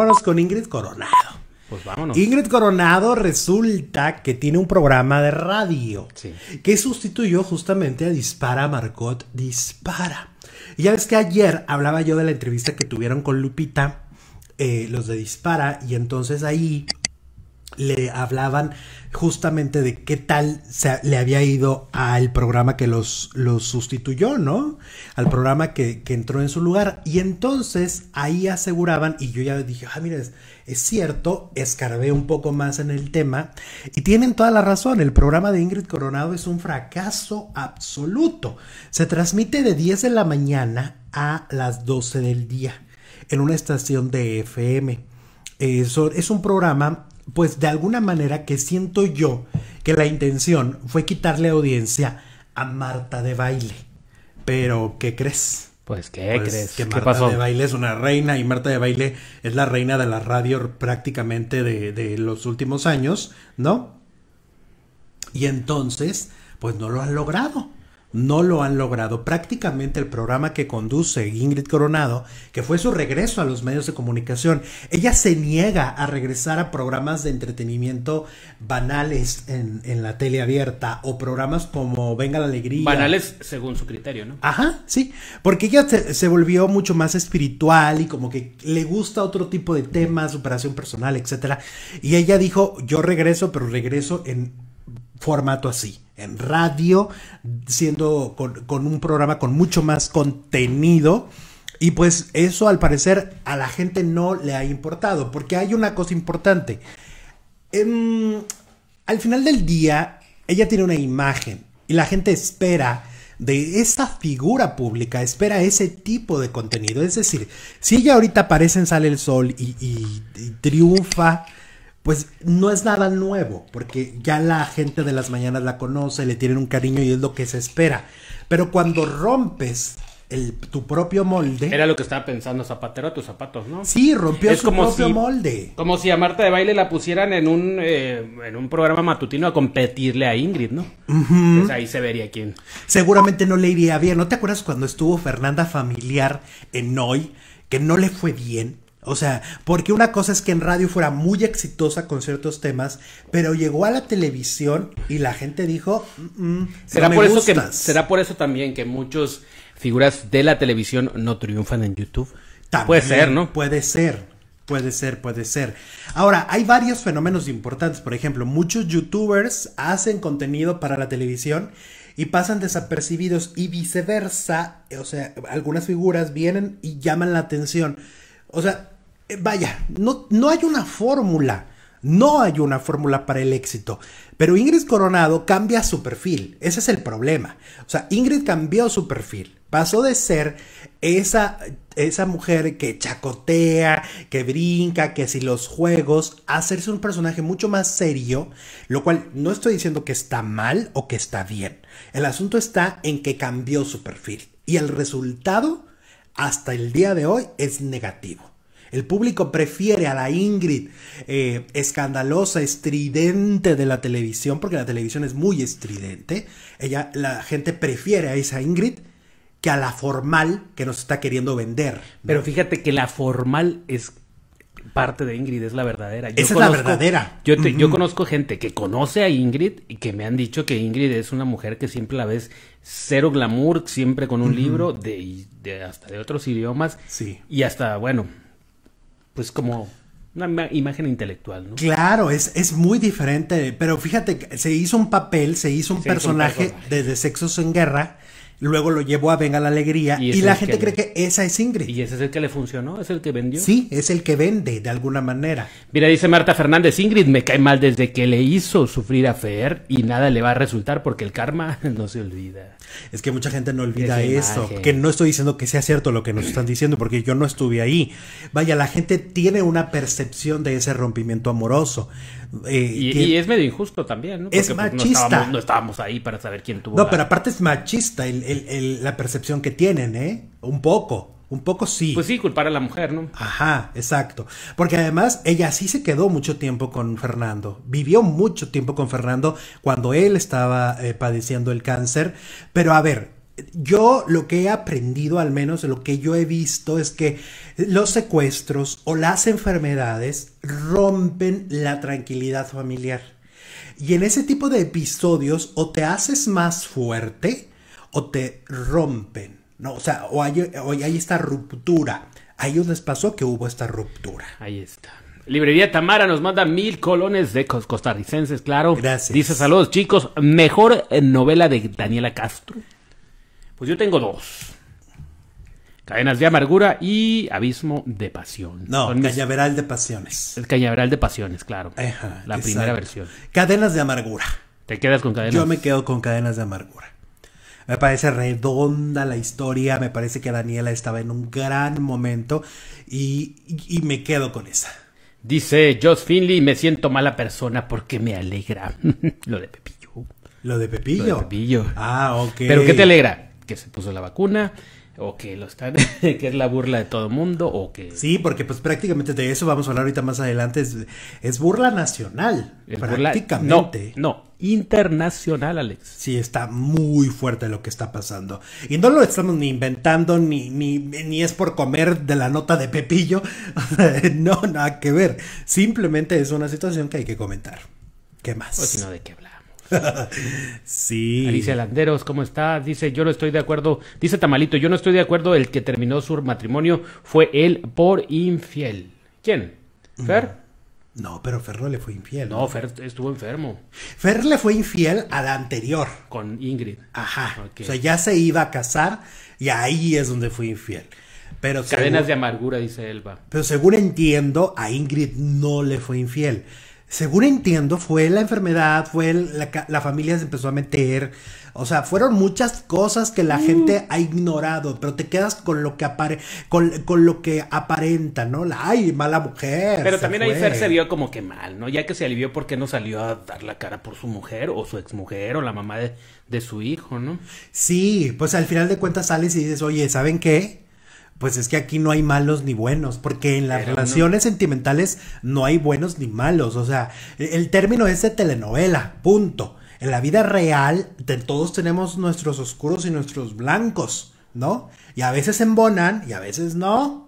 Vámonos con Ingrid Coronado. Pues vámonos. Ingrid Coronado resulta que tiene un programa de radio que sustituyó justamente a Dispara Marcot, Dispara. ya ves que ayer hablaba yo de la entrevista que tuvieron con Lupita, eh, los de Dispara, y entonces ahí le hablaban justamente de qué tal se, le había ido al programa que los, los sustituyó, ¿no? Al programa que, que, entró en su lugar. Y entonces ahí aseguraban, y yo ya dije, ah, mire es, cierto, escarbé un poco más en el tema, y tienen toda la razón, el programa de Ingrid Coronado es un fracaso absoluto. Se transmite de 10 de la mañana a las 12 del día en una estación de FM. eso es un programa pues de alguna manera que siento yo que la intención fue quitarle audiencia a Marta de baile. Pero, ¿qué crees? Pues, ¿qué pues, crees? Que Marta pasó? de Baile es una reina y Marta de Baile es la reina de la radio prácticamente de los últimos años, ¿no? Y entonces, pues no lo han logrado no lo han logrado. Prácticamente el programa que conduce Ingrid Coronado, que fue su regreso a los medios de comunicación, ella se niega a regresar a programas de entretenimiento banales en, la tele abierta o programas como Venga la Alegría. Banales según su criterio, ¿no? Ajá, sí, porque ella se, volvió mucho más espiritual y como que le gusta otro tipo de temas, superación personal, etcétera. Y ella dijo, yo regreso, pero regreso en formato así en radio, siendo con, un programa con mucho más contenido. Y pues eso al parecer a la gente no le ha importado, porque hay una cosa importante. Em, al final del día, ella tiene una imagen y la gente espera de esa figura pública, espera ese tipo de contenido. Es decir, si ella ahorita aparece en Sale el Sol y triunfa pues no es nada nuevo, porque ya la gente de las mañanas la conoce, le tienen un cariño y es lo que se espera. Pero cuando rompes el, tu propio molde. Era lo que estaba pensando Zapatero a tus zapatos, ¿no? Sí, rompió su propio molde. Como si a Marta de baile la pusieran en un, eh, en un programa matutino a competirle a Ingrid, ¿no? Pues ahí se vería quién. Seguramente no le iría bien. ¿No te acuerdas cuando estuvo Fernanda Familiar en Hoy? Que no le fue bien o sea, porque una cosa es que en radio fuera muy exitosa con ciertos temas, pero llegó a la televisión y la gente dijo, mm, mm, será por eso que será por eso también que muchas figuras de la televisión no triunfan en YouTube. puede ser, ¿no? Puede ser. Puede ser, puede ser. Ahora, hay varios fenómenos importantes. Por ejemplo, muchos youtubers hacen contenido para la televisión y pasan desapercibidos y viceversa. O sea, algunas figuras vienen y llaman la atención. O sea, eh, vaya, no, no hay una fórmula. No hay una fórmula para el éxito, pero Ingrid Coronado cambia su perfil, ese es el problema. O sea, Ingrid cambió su perfil, pasó de ser esa, esa mujer que chacotea, que brinca, que si los juegos, a hacerse un personaje mucho más serio, lo cual no estoy diciendo que está mal o que está bien. El asunto está en que cambió su perfil y el resultado hasta el día de hoy es negativo. El público prefiere a la Ingrid eh, escandalosa, estridente de la televisión, porque la televisión es muy estridente. Ella, la gente prefiere a esa Ingrid que a la formal que nos está queriendo vender. Pero fíjate que la formal es parte de Ingrid, es la verdadera. Esa es la verdadera. Yo, yo conozco gente que conoce a Ingrid y que me han dicho que Ingrid es una mujer que siempre la ves cero glamour, siempre con un libro, de, hasta de otros idiomas. Sí. Y hasta, bueno, ...es pues, como una imagen intelectual, ¿no? Claro, es, es muy diferente, pero fíjate, se hizo un papel, se hizo un, personaje, hizo un personaje desde Sexos en Guerra Luego lo llevó a Venga la Alegría y, la gente cree que esa es Ingrid. Y ese es el que le funcionó, es el que vendió. Sí, es el que vende de alguna manera. Mira, dice Marta Fernández, Ingrid me cae mal desde que le hizo sufrir a Fer y nada le va a resultar porque el karma no se olvida. Es que mucha gente no olvida eso, que no estoy diciendo que sea cierto lo que nos están diciendo porque yo no estuve ahí. Vaya, la gente tiene una percepción de ese rompimiento amoroso. Eh, y, es medio injusto también, ¿no? es pues, machista. no, estábamos, ahí para saber quién tuvo. No, pero aparte es machista el la percepción que tienen, ¿eh? Un poco. Un poco sí. Pues sí, culpar a la mujer, ¿no? Ajá, exacto. Porque además ella sí se quedó mucho tiempo con Fernando. Vivió mucho tiempo con Fernando cuando él estaba eh, padeciendo el cáncer. Pero a ver, yo lo que he aprendido, al menos lo que yo he visto, es que los secuestros o las enfermedades rompen la tranquilidad familiar. Y en ese tipo de episodios o te haces más fuerte o te rompen, ¿no? O sea, o hay, esta ruptura. Ahí ellos les pasó que hubo esta ruptura. Ahí está. Librería Tamara nos manda mil colones de costarricenses, claro. Gracias. Dice saludos, chicos. Mejor eh, novela de Daniela Castro. Pues yo tengo dos. Cadenas de amargura y Abismo de Pasión. No, Cañaveral de Pasiones. El Cañaveral de Pasiones, claro. la primera versión. Cadenas de amargura. ¿Te quedas con cadenas? Yo me quedo con cadenas de amargura. Me parece redonda la historia, me parece que Daniela estaba en un gran momento y, y, me quedo con esa. Dice Josh Finley, me siento mala persona porque me alegra lo de Pepillo. Lo de Pepillo. Lo de Pepillo. Ah, ok. Pero ¿qué te alegra? Que se puso la vacuna, o que lo están, que es la burla de todo el mundo, o que... Sí, porque pues prácticamente de eso vamos a hablar ahorita más adelante, es, burla nacional, prácticamente. No, internacional, Alex. Sí, está muy fuerte lo que está pasando. Y no lo estamos ni inventando, ni, ni, es por comer de la nota de Pepillo, no, nada que ver. Simplemente es una situación que hay que comentar. ¿Qué más? Pues no, ¿de qué hablar? sí. Alicia Landeros, ¿cómo está? Dice, yo no estoy de acuerdo. Dice Tamalito, yo no estoy de acuerdo. El que terminó su matrimonio fue él por infiel. ¿Quién? Mm. ¿Fer? No, pero Fer no le fue infiel. No, Fer estuvo enfermo. Fer le fue infiel a la anterior. Con Ingrid. Ajá. O sea, ya se iba a casar y ahí es donde fue infiel. Pero Cadenas de amargura, dice Elba. Pero según entiendo, a Ingrid no le fue infiel según entiendo, fue la enfermedad, fue la, familia se empezó a meter. O sea, fueron muchas cosas que la mm. gente ha ignorado, pero te quedas con lo que apare con, lo que aparenta, ¿no? La, ay, mala mujer. Pero también ahí Fer se vio como que mal, ¿no? Ya que se alivió porque no salió a dar la cara por su mujer o su exmujer o la mamá de, de su hijo, ¿no? Sí, pues al final de cuentas sales y dices, oye, ¿saben qué? pues es que aquí no hay malos ni buenos, porque en las relaciones sentimentales no hay buenos ni malos, o sea, e, el término es de telenovela, punto. En la vida real, todos tenemos nuestros oscuros y nuestros blancos, ¿no? Y a veces embonan y a veces no.